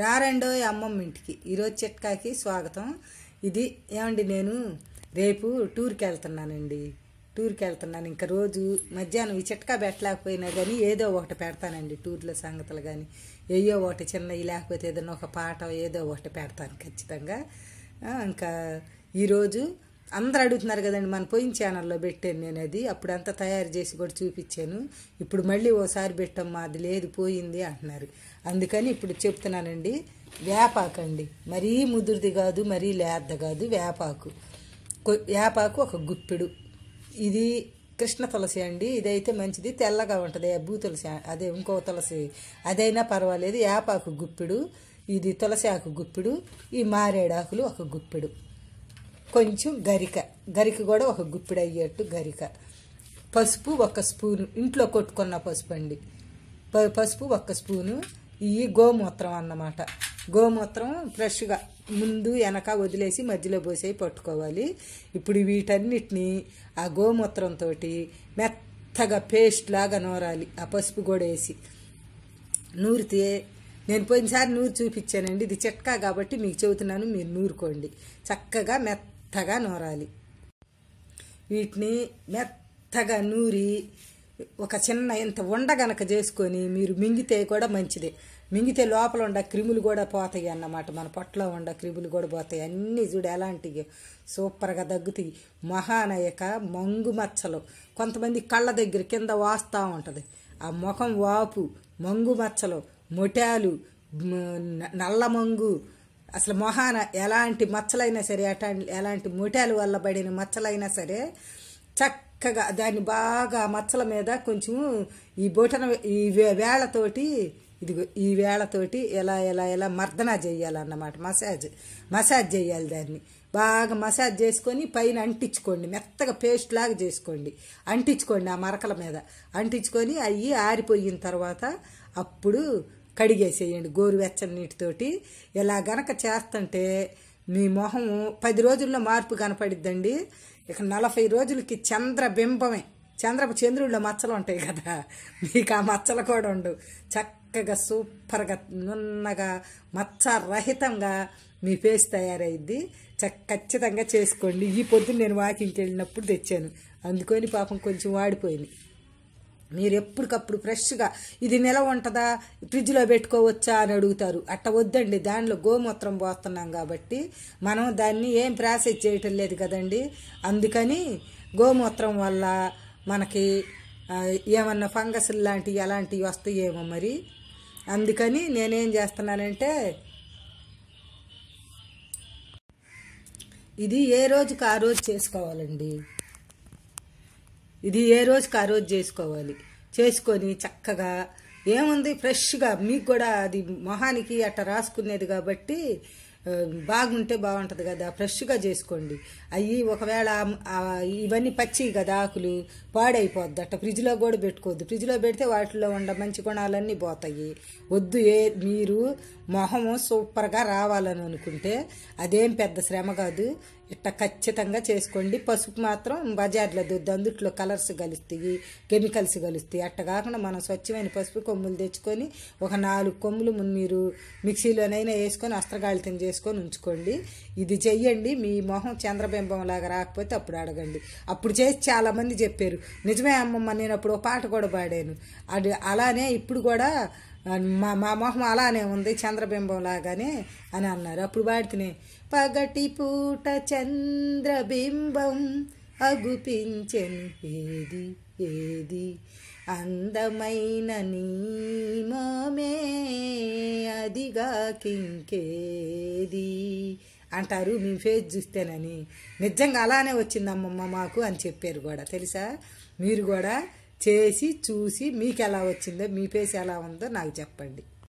రారండో అమ్మమ్మ ఇంటికి ఈరోజు చిట్కాకి స్వాగతం ఇది ఏమండి నేను రేపు టూర్కి వెళ్తున్నానండి టూర్కి వెళ్తున్నాను ఇంకా రోజు మధ్యాహ్నం ఈ చిట్కా పెట్టలేకపోయినా కానీ ఏదో ఒకటి పెడతానండి టూర్లో సంగతులు కానీ ఏయో ఒకటి చిన్నవి లేకపోతే ఏదైనా ఒక పాట ఏదో ఒకటి పెడతాను ఖచ్చితంగా ఇంకా ఈరోజు అందరు అడుగుతున్నారు కదండి మన పోయిన ఛానల్లో పెట్టాను నేను అది అప్పుడు అంతా తయారు చేసి కూడా చూపించాను ఇప్పుడు మళ్ళీ ఓసారి పెట్టాం మాది లేదు పోయింది అంటున్నారు అందుకని ఇప్పుడు చెప్తున్నానండి వేపాకండి మరీ ముదురుది కాదు మరీ లేద్ద కాదు వేపాకు వేపాకు ఒక గుప్పెడు ఇది కృష్ణ తులసి అండి ఇదైతే మంచిది తెల్లగా ఉంటుంది భూ తులసి అదే ఇంకో తులసి అదైనా పర్వాలేదు వేపాకు గుప్పిడు ఇది తులసి ఆకు గుప్పిడు ఈ మారేడాకులు ఒక గుప్పిడు కొంచెం గరిక గరిక కూడా ఒక గుప్పిడి అయ్యేట్టు గరిక పసుపు ఒక స్పూను ఇంట్లో కొట్టుకున్న పసుపు అండి పసుపు ఒక స్పూను ఈ గోమూత్రం అన్నమాట గోమూత్రం ఫ్రెష్గా ముందు వెనక వదిలేసి మధ్యలో పోసేవి పట్టుకోవాలి ఇప్పుడు వీటన్నిటిని ఆ గోమూత్రంతో మెత్తగా పేస్ట్ లాగా నూరాలి ఆ పసుపు కూడా వేసి నూరితే నేను పోయినసారి నూరు చూపించానండి ఇది చిట్కా కాబట్టి మీకు చెబుతున్నాను మీరు నూరుకోండి చక్కగా మెత్త మెత్తగా నూరాలి వీటిని మెత్తగా నూరి ఒక చిన్న ఇంత ఉండ గనక చేసుకొని మీరు మింగితే కూడా మంచిదే మింగితే లోపల ఉండ క్రిములు కూడా పోతాయి అన్నమాట మన పొట్టలో ఉండ క్రిములు కూడా పోతాయి అన్నీ చూడు ఎలాంటివి సూపర్గా తగ్గుతాయి మహానయక మంగు మచ్చలు కొంతమంది కళ్ళ దగ్గర కింద వాస్తూ ఉంటుంది ఆ ముఖం వాపు మంగు మచ్చలు మొటాలు నల్ల మంగు అసలు మొహాన ఎలాంటి మచ్చలైనా సరే ఎలాంటి ముఠాలు వల్ల పడిన మచ్చలైనా సరే చక్కగా దాన్ని బాగా మచ్చల మీద కొంచెం ఈ బొటన ఈ వేళతోటి ఇదిగో ఈ వేళతోటి ఎలా ఎలా ఎలా మర్దన చేయాలన్నమాట మసాజ్ మసాజ్ చేయాలి దాన్ని బాగా మసాజ్ చేసుకొని పైన అంటించుకోండి మెత్తగా పేస్ట్ లాగా చేసుకోండి అంటించుకోండి ఆ మరకల మీద అంటించుకొని అవి ఆరిపోయిన తర్వాత అప్పుడు కడిగేసేయండి గోరువెచ్చని నీటితోటి ఇలా గనక చేస్తుంటే మీ మొహము పది రోజుల్లో మార్పు కనపడిద్దండి ఇక నలభై రోజులకి చంద్రబింబమే చంద్ర చంద్రుడిలో మచ్చలు ఉంటాయి కదా మీకు ఆ మచ్చలు కూడా ఉండు చక్కగా సూపర్గా నున్నగా రహితంగా మీ ఫేస్ తయారైద్ది చక్క ఖచ్చితంగా చేసుకోండి ఈ పొద్దున్న నేను వాకింగ్కి వెళ్ళినప్పుడు తెచ్చాను అందుకొని పాపం కొంచెం వాడిపోయింది మీరు ఎప్పటికప్పుడు ఫ్రెష్గా ఇది నిలవ ఉంటుందా ఫ్రిడ్జ్లో పెట్టుకోవచ్చా అని అడుగుతారు అట్ట వద్దండి దానిలో గోమూత్రం పోస్తున్నాం కాబట్టి మనం దాన్ని ఏం ప్రాసెస్ చేయటం లేదు కదండి అందుకని గోమూత్రం వల్ల మనకి ఏమన్నా ఫంగస్ లాంటివి అలాంటివి వస్తాయేమో మరి అందుకని నేనేం చేస్తున్నానంటే ఇది ఏ రోజుకి ఆ రోజు చేసుకోవాలండి ఇది ఏ రోజుకి ఆ రోజు చేసుకోవాలి చేసుకొని చక్కగా ఏముంది ఫ్రెష్గా మీకు కూడా అది మొహానికి అట్ట రాసుకునేది కాబట్టి బాగుంటే బాగుంటుంది కదా ఫ్రెష్గా చేసుకోండి అవి ఒకవేళ ఇవన్నీ పచ్చి కదా ఆకులు పాడైపోద్ది అట్ట ఫ్రిడ్జ్లో కూడా పెట్టుకోవద్దు ఫ్రిడ్జ్లో పెడితే వాటిలో ఉండ మంచి గుణాలన్నీ పోతాయి వద్దు ఏ మీరు మొహము సూపర్గా రావాలని అనుకుంటే అదేం పెద్ద శ్రమ కాదు ఇట్లా ఖచ్చితంగా చేసుకోండి పసుపు మాత్రం బజార్లో దొద్దు అందుట్లో కలర్స్ కలుస్తాయి కెమికల్స్ కలుస్తాయి అట్ట కాకుండా మనం స్వచ్ఛమైన పసుపు కొమ్ములు తెచ్చుకొని ఒక నాలుగు కొమ్ములు మీరు మిక్సీలోనైనా వేసుకొని అస్త్రగాళితం చేసుకొని చేసుకొని ఉంచుకోండి ఇది చెయ్యండి మీ మొహం చంద్రబింబంలాగా రాకపోతే అప్పుడు అడగండి అప్పుడు చేసి చాలామంది చెప్పారు నిజమే అమ్మమ్మ నేను అప్పుడు ఒక పాట కూడా పాడాను అది అలానే ఇప్పుడు కూడా మా మా మొహం అలానే ఉంది చంద్రబింబం లాగానే అని అన్నారు అప్పుడు పాడితేనే పగటి పూట చంద్రబింబం అగుపించను ఏది ఏది అందమైన నీ కింకేది అంటారు మేము ఫేజ్ చూస్తేనని నిజంగా అలానే వచ్చింది అమ్మమ్మ మాకు అని చెప్పారు కూడా తెలుసా మీరు కూడా చేసి చూసి మీకు ఎలా వచ్చిందో మీ ఫేస్ ఎలా ఉందో నాకు చెప్పండి